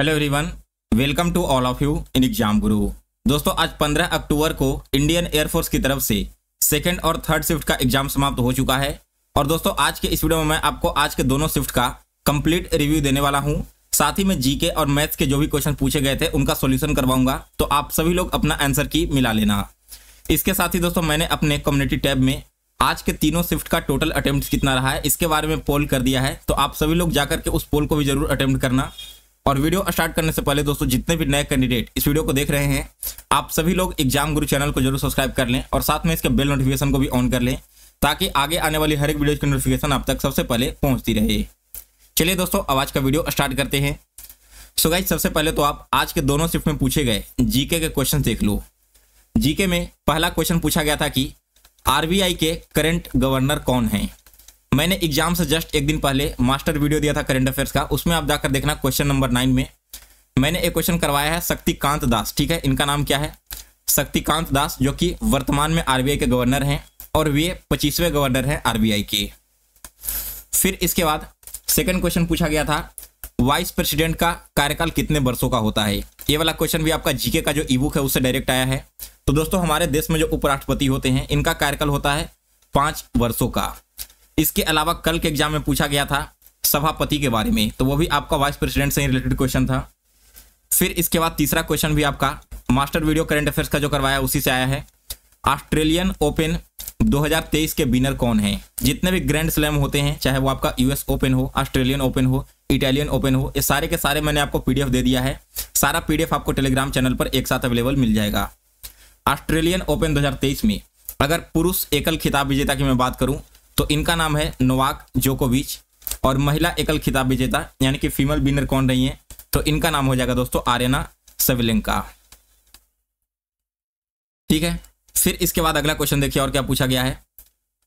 hello everyone welcome to all of you in exam Guru दोस्तों आज 15 अक्टूबर को इंडियन एयरफोर्स की तरफ से सेकंड और थर्ड शिफ्ट का एग्जाम समाप्त हो चुका है और दोस्तों आज के इस वीडियो में मैं आपको आज के दोनों शिफ्ट का कंप्लीट रिव्यू देने वाला हूं साथ ही मैं जीके और मैथ्स के जो भी क्वेश्चन पूछे गए थे उनका सोल्यूशन करवाऊंगा तो आप सभी लोग अपना आंसर की मिला लेना इसके साथ ही दोस्तों मैंने अपने कम्युनिटी टैब में आज के तीनों शिफ्ट का टोटल अटेम्प्ट कितना रहा है इसके बारे में पोल कर दिया है तो आप सभी लोग जाकर के उस पोल को भी जरूर अटेम्प्ट करना और वीडियो स्टार्ट करने से पहले दोस्तों जितने भी नए कैंडिडेट इस वीडियो को देख रहे हैं आप सभी लोग एग्जाम गुरु चैनल को जरूर सब्सक्राइब कर लें और साथ में इसके बेल नोटिफिकेशन को भी ऑन कर लें ताकि आगे आने वाली हर एक वीडियो की नोटिफिकेशन आप तक सबसे पहले पहुंचती रहे चलिए दोस्तों अब आज का वीडियो स्टार्ट करते हैं सो गाइज सबसे पहले तो आप आज के दोनों शिफ्ट में पूछे गए जीके के क्वेश्चन देख लो जीके में पहला क्वेश्चन पूछा गया था कि आरबीआई के करंट गवर्नर कौन हैं मैंने एग्जाम से जस्ट एक दिन पहले मास्टर वीडियो दिया था करेंट अफेयर्स का उसमें आप जाकर देखना क्वेश्चन नंबर नाइन में मैंने एक क्वेश्चन करवाया है शक्तिकांत दास ठीक है इनका नाम क्या है शक्तिकांत दास जो कि वर्तमान में आरबीआई के गवर्नर हैं और वे पच्चीसवें गवर्नर हैं आरबीआई के फिर इसके बाद सेकेंड क्वेश्चन पूछा गया था वाइस प्रेसिडेंट का कार्यकाल कितने वर्षों का होता है ये वाला क्वेश्चन भी आपका जीके का जो ईबुक है उससे डायरेक्ट आया है तो दोस्तों हमारे देश में जो उपराष्ट्रपति होते हैं इनका कार्यकाल होता है पांच वर्षों का इसके अलावा कल के एग्जाम में पूछा गया था सभापति के बारे में तो वो भी आपका वाइस प्रेसिडेंट से रिलेटेड क्वेश्चन था फिर इसके बाद तीसरा क्वेश्चन भी आपका मास्टर वीडियो करंट अफेयर्स का जो करवाया उसी से आया है ऑस्ट्रेलियन ओपन 2023 के विनर कौन हैं जितने भी ग्रैंड स्लैम होते हैं चाहे वो आपका यूएस ओपन हो ऑस्ट्रेलियन ओपन हो इटालियन ओपन हो ये सारे के सारे मैंने आपको पीडीएफ दे दिया है सारा पीडीएफ आपको टेलीग्राम चैनल पर एक साथ अवेलेबल मिल जाएगा ऑस्ट्रेलियन ओपन 2023 में अगर पुरुष एकल खिताब विजेता की मैं बात करूं तो इनका नाम है नोवाक जोकोविच और महिला एकल खिताब विजेता यानी कि फीमेल विनर कौन रही है तो इनका नाम हो जाएगा दोस्तों आर्यना सविलिंका ठीक है फिर इसके बाद अगला क्वेश्चन देखिए और क्या पूछा गया है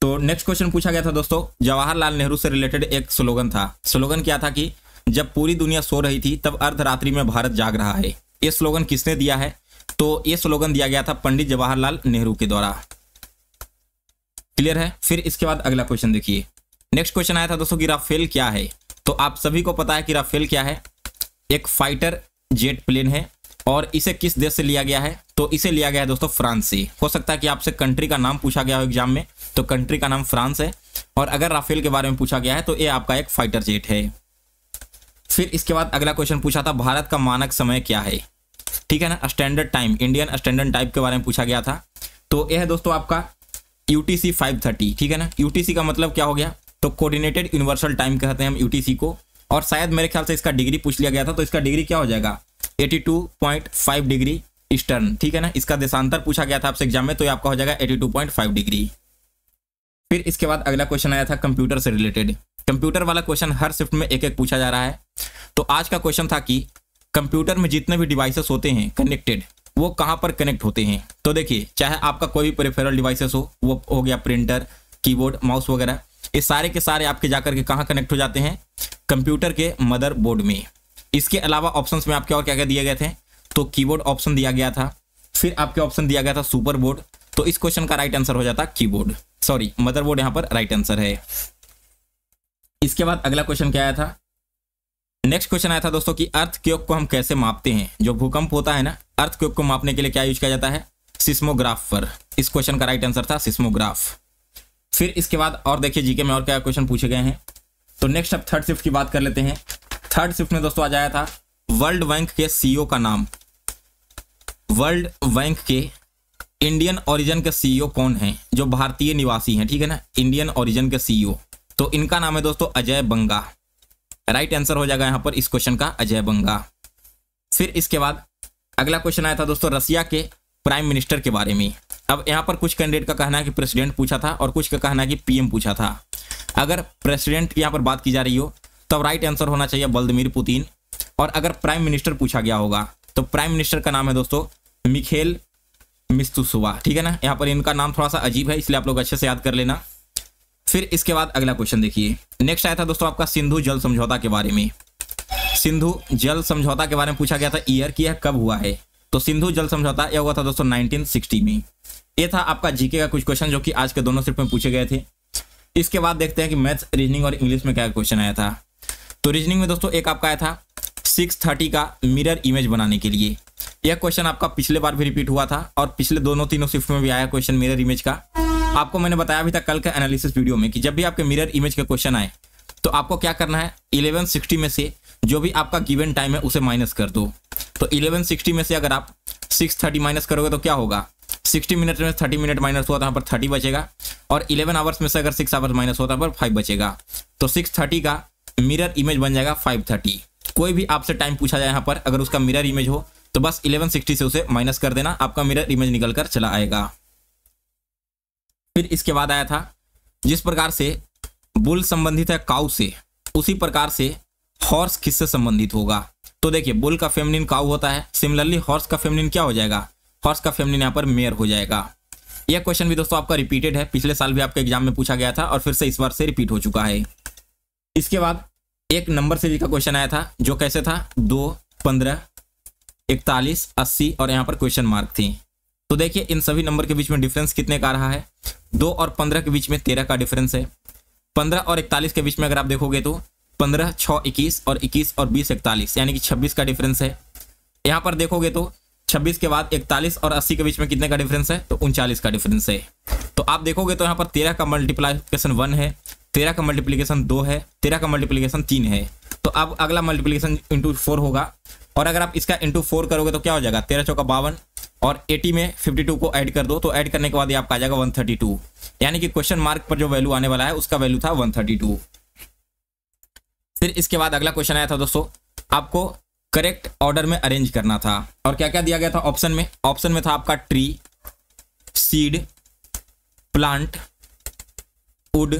तो नेक्स्ट क्वेश्चन पूछा गया था दोस्तों जवाहरलाल नेहरू से रिलेटेड एक स्लोगन था स्लोगन क्या था कि जब पूरी दुनिया सो रही थी तब अर्धरात्रि में भारत जाग रहा है यह स्लोगन किसने दिया है तो यह स्लोगन दिया गया था पंडित जवाहरलाल नेहरू के द्वारा क्लियर है फिर इसके बाद अगला क्वेश्चन देखिए नेक्स्ट क्वेश्चन आया था दोस्तों कि राफेल क्या है तो आप सभी को पता है कि राफेल क्या है एक फाइटर जेट प्लेन है और इसे किस देश से लिया गया है तो इसे लिया गया है दोस्तों फ्रांस से हो सकता है कि आपसे कंट्री का नाम पूछा गया हो एग्जाम में तो कंट्री का नाम फ्रांस है और अगर राफेल के बारे में पूछा गया है तो ये आपका एक फाइटर जेट है फिर इसके बाद अगला क्वेश्चन पूछा था भारत का मानक समय क्या है ठीक है ना standard time Indian standard type के बारे में पूछा गया था तो यह है दोस्तों आपका फाइव 530 ठीक है ना सी का मतलब क्या हो गया तो कोऑर्डिनेटेड यूनिवर्सल टाइम कहते हैं हम यूटीसी को और शायद मेरे ख्याल से इसका डिग्री पूछ लिया गया था तो इसका डिग्री क्या हो जाएगा 82.5 डिग्री ईस्टर्न ठीक है ना इसका देशांतर पूछा गया था आपसे एग्जाम में तो ये आपका हो जाएगा 82.5 डिग्री फिर इसके बाद अगला क्वेश्चन आया था कंप्यूटर से रिलेटेड कंप्यूटर वाला क्वेश्चन हर शिफ्ट में एक एक पूछा जा रहा है तो आज का क्वेश्चन था कि कंप्यूटर में जितने भी डिवाइसेस होते हैं कनेक्टेड वो कहाँ पर कनेक्ट होते हैं तो देखिए चाहे आपका कोई भी प्रेफरल डिवाइसेस हो वो हो गया प्रिंटर कीबोर्ड माउस वगैरह ये सारे के सारे आपके जाकर के कहाँ कनेक्ट हो जाते हैं कंप्यूटर के मदरबोर्ड में इसके अलावा ऑप्शंस में आपके और क्या क्या दिए गए थे तो कीबोर्ड ऑप्शन दिया गया था फिर आपके ऑप्शन दिया गया था सुपर बोर्ड तो इस क्वेश्चन का राइट आंसर हो जाता कीबोर्ड सॉरी मदरबोर्ड यहाँ पर राइट आंसर है इसके बाद अगला क्वेश्चन क्या आया था नेक्स्ट क्वेश्चन आया था दोस्तों कि अर्थ क्योग को हम कैसे मापते हैं जो भूकंप होता है ना अर्थ क्योग को मापने के लिए क्या यूज किया जाता है सिस्मोग्राफर इस क्वेश्चन का राइट आंसर था सिस्मोग्राफ फिर इसके बाद और देखिए जीके में और क्या क्वेश्चन पूछे गए हैं तो नेक्स्ट अब थर्ड शिफ्ट की बात कर लेते हैं थर्ड शिफ्ट में दोस्तों आ जाया था वर्ल्ड बैंक के सीईओ e का नाम वर्ल्ड बैंक के इंडियन ओरिजिन के सीईओ e कौन हैं जो भारतीय निवासी हैं ठीक है ना इंडियन ओरिजिन के सीईओ e तो इनका नाम है दोस्तों अजय बंगा राइट आंसर हो जाएगा यहां पर इस क्वेश्चन का अजय बंगा फिर इसके बाद अगला क्वेश्चन आया था दोस्तों रसिया के प्राइम मिनिस्टर के बारे में अब यहाँ पर कुछ कैंडिडेट का कहना है कि प्रेसिडेंट पूछा था और कुछ का कहना है कि पीएम पूछा था अगर प्रेसिडेंट यहाँ पर बात की जा रही हो तब राइट आंसर होना चाहिए बल्दमीर पुतिन और अगर प्राइम मिनिस्टर पूछा गया होगा तो प्राइम मिनिस्टर का नाम है दोस्तों मिखेल मिस्तुसुवा ठीक है ना यहाँ पर इनका नाम थोड़ा सा अजीब है इसलिए आप लोग अच्छे से याद कर लेना फिर इसके बाद अगला क्वेश्चन देखिए नेक्स्ट आया था दोस्तों आपका सिंधु जल समझौता के बारे में सिंधु जल समझौता के बारे में पूछा गया था ईयर कि यह कब हुआ है तो सिंधु जल समझौता यह हुआ था दोस्तों 1960 में ये था आपका जीके का कुछ क्वेश्चन जो कि आज के दोनों सिर्फ में पूछे गए थे इसके बाद देखते हैं कि मैथ्स रीजनिंग और इंग्लिश में क्या क्वेश्चन आया था तो रीजनिंग में दोस्तों एक आपका आया था सिक्स थर्टी का मिरर इमेज बनाने के लिए यह क्वेश्चन आपका पिछले बार भी रिपीट हुआ था और पिछले दोनों तीनों शिफ्ट में भी आया क्वेश्चन मिरर इमेज का आपको मैंने बताया अभी था कल के एनालिसिस वीडियो में कि जब भी आपके मिरर इमेज के क्वेश्चन आए तो आपको क्या करना है 1160 में से जो भी आपका गिवन टाइम है उसे माइनस कर दो तो 1160 में से अगर आप 630 माइनस करोगे तो क्या होगा 60 मिनट में 30 मिनट माइनस हुआ था तो यहाँ पर 30 बचेगा और 11 आवर्स में से अगर 6 आवर्स माइनस होता तो पर 5 बचेगा तो 630 का मिरर इमेज बन जाएगा 530 कोई भी आपसे टाइम पूछा जाए यहाँ पर अगर उसका मिरर इमेज हो तो बस 1160 से उसे माइनस कर देना आपका मिरर इमेज निकल कर चला आएगा फिर इसके बाद आया था जिस प्रकार से बुल संबंधित है काउ से उसी प्रकार से हॉर्स किससे संबंधित होगा तो देखिए बुल का फेमनिन काउ होता है सिमिलरली हॉर्स का फेमनिन क्या हो जाएगा हॉर्स का फेमनिन यहाँ पर मेयर हो जाएगा यह क्वेश्चन भी दोस्तों आपका रिपीटेड है पिछले साल भी आपके एग्जाम में पूछा गया था और फिर से इस बार से रिपीट हो चुका है इसके बाद एक नंबर सीरीज का क्वेश्चन आया था जो कैसे था दो पंद्रह इकतालीस अस्सी और यहाँ पर क्वेश्चन मार्क थी तो देखिए इन सभी नंबर के बीच में डिफरेंस कितने का रहा है दो और पंद्रह के बीच में तेरह का डिफरेंस है पंद्रह और इकतालीस के बीच में अगर आप देखोगे तो पंद्रह छः इक्कीस और इक्कीस और बीस इकतालीस यानी कि छब्बीस का डिफरेंस है यहाँ पर देखोगे तो छब्बीस के बाद इकतालीस और अस्सी के बीच में कितने का डिफरेंस है तो उनचालीस का डिफरेंस है तो आप देखोगे तो यहाँ पर तेरह का मल्टीप्लाइकेशन वन है तेरह का मल्टीप्लीकेशन दो है तेरह का मल्टीप्लीकेशन तीन है तो अब अगला मल्टीप्लीकेशन इंटू फोर होगा और अगर आप इसका इंटू फोर करोगे तो क्या हो जाएगा तेरह चौका बावन और एटी में फिफ्टी टू को ऐड कर दो तो ऐड करने के बाद ये आपका आ जाएगा वन थर्टी टू यानी कि क्वेश्चन मार्क पर जो वैल्यू आने वाला है उसका वैल्यू था वन थर्टी टू फिर इसके बाद अगला क्वेश्चन आया था दोस्तों आपको करेक्ट ऑर्डर में अरेंज करना था और क्या क्या दिया गया था ऑप्शन में ऑप्शन में था आपका ट्री सीड प्लांट वुड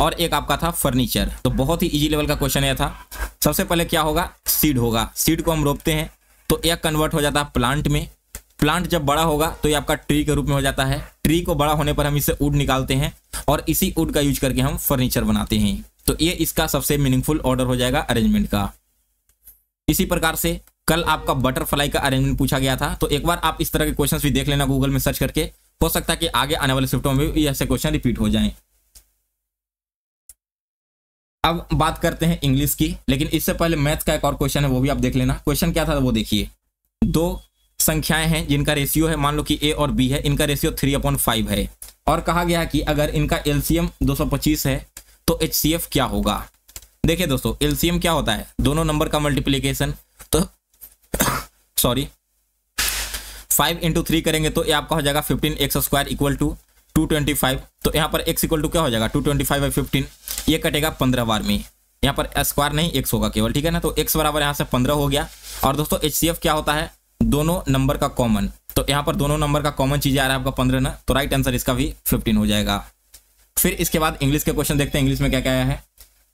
और एक आपका था फर्नीचर तो बहुत ही इजी लेवल का क्वेश्चन यह था सबसे पहले क्या होगा सीड होगा सीड को हम रोपते हैं तो यह कन्वर्ट हो जाता है प्लांट में प्लांट जब बड़ा होगा तो ये आपका ट्री के रूप में हो जाता है ट्री को बड़ा होने पर हम इसे उड निकालते हैं और इसी उड का यूज करके हम फर्नीचर बनाते हैं तो ये इसका सबसे मीनिंगफुल ऑर्डर हो जाएगा अरेंजमेंट का इसी प्रकार से कल आपका बटरफ्लाई का अरेंजमेंट पूछा गया था तो एक बार आप इस तरह के क्वेश्चन भी देख लेना गूगल में सर्च करके हो सकता है कि आगे आने वाले शिफ्टों में भी ऐसे क्वेश्चन रिपीट हो जाएं अब बात करते हैं इंग्लिश की लेकिन इससे पहले मैथ्स का एक और क्वेश्चन है वो भी आप देख लेना क्वेश्चन क्या था वो देखिए दो संख्याएं हैं जिनका रेशियो है मान लो कि ए और बी है इनका रेशियो थ्री अपॉइंट फाइव है और कहा गया कि अगर इनका एलसीएम पच्चीस है तो एच क्या होगा देखिए दोस्तों एलसीएम क्या होता है दोनों नंबर का मल्टीप्लीकेशन तो सॉरी फाइव इंटू थ्री करेंगे तो ये आपका हो जाएगा fifteen x square equal to two twenty five तो यहाँ पर एक्स इक्वल टू क्या हो जाएगा two twenty five by fifteen ये कटेगा पंद्रह बार में यहाँ पर स्क्वायर नहीं एक्स होगा केवल ठीक है ना तो एक्स बराबर यहाँ से पंद्रह हो गया और दोस्तों एच क्या होता है दोनों नंबर का कॉमन तो यहाँ पर दोनों नंबर का कॉमन चीज़ आ रहा है आपका पंद्रह ना तो राइट आंसर इसका भी फिफ्टीन हो जाएगा फिर इसके बाद इंग्लिश के क्वेश्चन देखते हैं इंग्लिश में क्या क्या आया है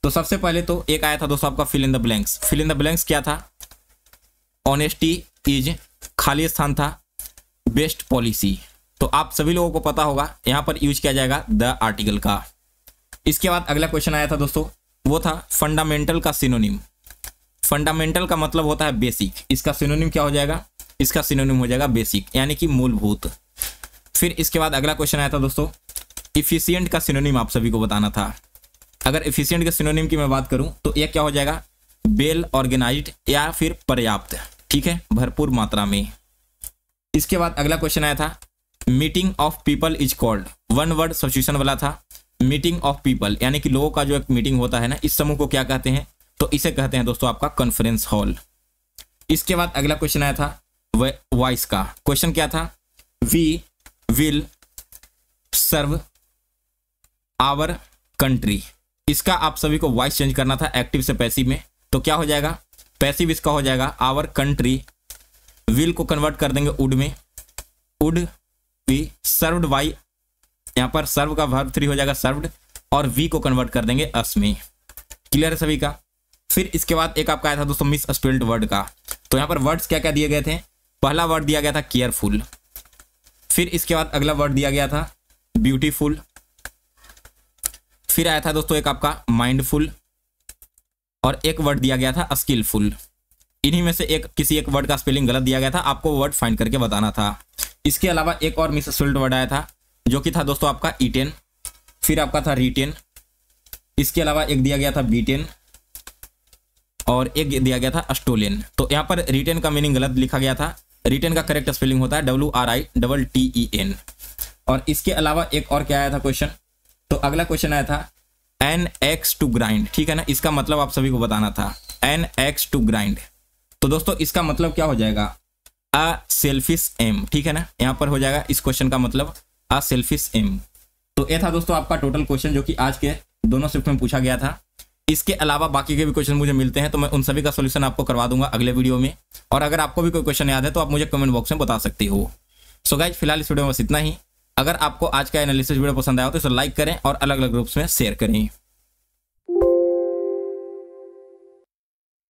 तो सबसे पहले तो एक आया था दोस्तों आपका fill in the blanks fill in the blanks क्या था ऑनेस्टी इज खाली स्थान था बेस्ट पॉलिसी तो आप सभी लोगों को पता होगा यहां पर यूज किया जाएगा द आर्टिकल का इसके बाद अगला क्वेश्चन आया था दोस्तों वो था फंडामेंटल का सिनोनिम फंडामेंटल का मतलब होता है बेसिक इसका सिनोनिम क्या हो जाएगा इसका सिनोनिम हो जाएगा बेसिक यानी कि मूलभूत फिर इसके बाद अगला क्वेश्चन आया था दोस्तों इफिशियंट का सिनोनिम आप सभी को बताना था अगर इफिशियंट के सिनोनिम की मैं बात करूं तो यह क्या हो जाएगा बेल ऑर्गेनाइज या फिर पर्याप्त ठीक है भरपूर मात्रा में इसके बाद अगला क्वेश्चन आया था meeting of people is called one word substitution वाला था मीटिंग ऑफ पीपल यानी कि लोगों का जो एक मीटिंग होता है ना इस समूह को क्या कहते हैं तो इसे कहते हैं दोस्तों आपका कॉन्फ्रेंस हॉल इसके बाद अगला क्वेश्चन आया था वॉइस का क्वेश्चन क्या था we will serve our country इसका आप सभी को वॉइस चेंज करना था एक्टिव से पैसिव में तो क्या हो जाएगा पैसिव इसका हो जाएगा आवर कंट्री विल को कन्वर्ट कर देंगे उड में उड वी सर्व्ड वाई यहाँ पर सर्व का वर्ब थ्री हो जाएगा सर्वड और वी को कन्वर्ट कर देंगे अस में क्लियर है सभी का फिर इसके बाद एक आपका आया था दोस्तों मिस स्पेल्ड वर्ड का तो यहाँ पर वर्ड्स क्या क्या दिए गए थे पहला वर्ड दिया गया था केयरफुल फिर इसके बाद अगला वर्ड दिया गया था ब्यूटीफुल फिर आया था दोस्तों एक आपका माइंडफुल और एक वर्ड दिया गया था स्किलफुल इन्हीं में से एक किसी एक वर्ड का स्पेलिंग गलत दिया गया था आपको वर्ड फाइंड करके बताना था इसके अलावा एक और मिसफील्ड वर्ड आया था जो कि था दोस्तों आपका ईटेन फिर आपका था रिटेन इसके अलावा एक दिया गया था बीटेन और एक दिया गया था अस्टोलियन तो यहाँ पर रिटेन का मीनिंग गलत लिखा गया था रिटेन का करेक्ट स्पेलिंग होता है W R I double T E N और इसके अलावा एक और क्या आया था क्वेश्चन अगला क्वेश्चन आया था एन एक्स टू ग्राइंड ठीक है ना इसका मतलब आप सभी को बताना था एन एक्स टू ग्राइंड तो दोस्तों इसका मतलब क्या हो जाएगा अ सेल्फिश एम ठीक है ना यहाँ पर हो जाएगा इस क्वेश्चन का मतलब अ सेल्फिश एम तो ये था दोस्तों आपका टोटल क्वेश्चन जो कि आज के दोनों शिफ्ट में पूछा गया था इसके अलावा बाकी के भी क्वेश्चन मुझे मिलते हैं तो मैं उन सभी का सोल्यूशन आपको करवा दूंगा अगले वीडियो में और अगर आपको भी कोई क्वेश्चन याद है तो आप मुझे कमेंट बॉक्स में बता सकते हो सो गाइज फिलहाल इस वीडियो में बस इतना ही अगर आपको आज का एनालिसिस वीडियो पसंद आया हो तो इसे लाइक करें और अलग अलग ग्रुप्स में शेयर करें